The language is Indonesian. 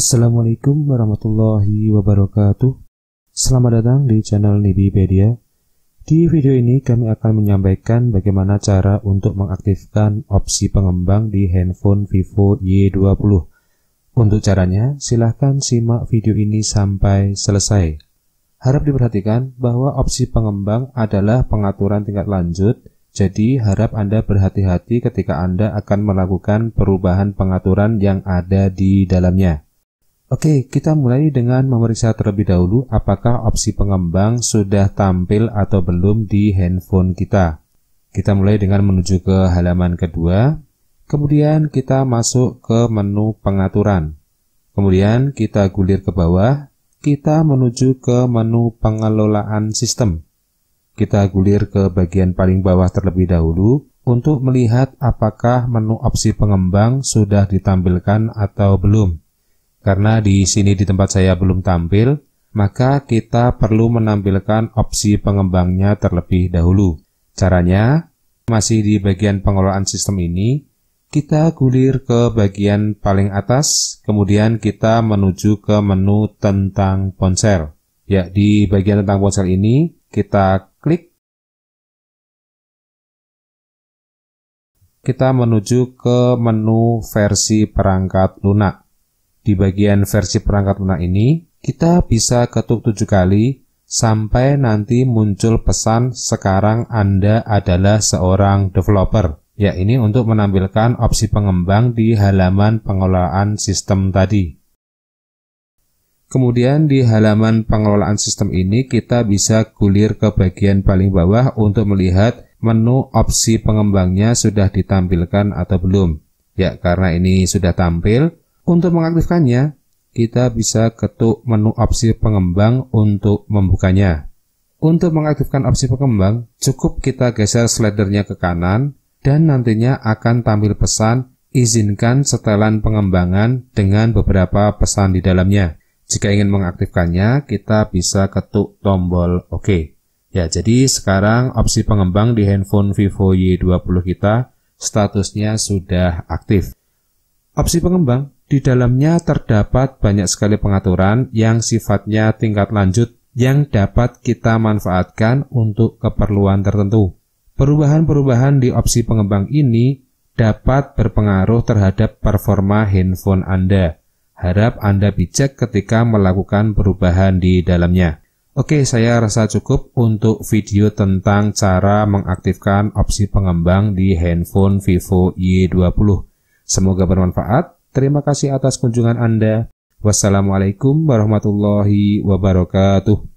Assalamualaikum warahmatullahi wabarakatuh. Selamat datang di channel Nibibedia Di video ini kami akan menyampaikan bagaimana cara untuk mengaktifkan opsi pengembang di handphone Vivo Y20. Untuk caranya, silahkan simak video ini sampai selesai. Harap diperhatikan bahwa opsi pengembang adalah pengaturan tingkat lanjut, jadi harap Anda berhati-hati ketika Anda akan melakukan perubahan pengaturan yang ada di dalamnya. Oke, kita mulai dengan memeriksa terlebih dahulu apakah opsi pengembang sudah tampil atau belum di handphone kita. Kita mulai dengan menuju ke halaman kedua, kemudian kita masuk ke menu pengaturan. Kemudian kita gulir ke bawah, kita menuju ke menu pengelolaan sistem. Kita gulir ke bagian paling bawah terlebih dahulu untuk melihat apakah menu opsi pengembang sudah ditampilkan atau belum. Karena di sini di tempat saya belum tampil, maka kita perlu menampilkan opsi pengembangnya terlebih dahulu. Caranya, masih di bagian pengelolaan sistem ini, kita gulir ke bagian paling atas, kemudian kita menuju ke menu tentang ponsel. Ya, di bagian tentang ponsel ini, kita klik. Kita menuju ke menu versi perangkat lunak. Di bagian versi perangkat lunak ini, kita bisa ketuk tujuh kali sampai nanti muncul pesan sekarang Anda adalah seorang developer, ya ini untuk menampilkan opsi pengembang di halaman pengelolaan sistem tadi. Kemudian di halaman pengelolaan sistem ini kita bisa gulir ke bagian paling bawah untuk melihat menu opsi pengembangnya sudah ditampilkan atau belum. Ya, karena ini sudah tampil, untuk mengaktifkannya, kita bisa ketuk menu opsi pengembang untuk membukanya. Untuk mengaktifkan opsi pengembang, cukup kita geser slidernya ke kanan dan nantinya akan tampil pesan izinkan setelan pengembangan dengan beberapa pesan di dalamnya. Jika ingin mengaktifkannya, kita bisa ketuk tombol OK. Ya, jadi sekarang opsi pengembang di handphone Vivo Y20 kita statusnya sudah aktif. Opsi pengembang di dalamnya terdapat banyak sekali pengaturan yang sifatnya tingkat lanjut yang dapat kita manfaatkan untuk keperluan tertentu. Perubahan-perubahan di opsi pengembang ini dapat berpengaruh terhadap performa handphone Anda. Harap Anda bijak ketika melakukan perubahan di dalamnya. Oke, saya rasa cukup untuk video tentang cara mengaktifkan opsi pengembang di handphone Vivo Y20. Semoga bermanfaat. Terima kasih atas kunjungan Anda. Wassalamualaikum warahmatullahi wabarakatuh.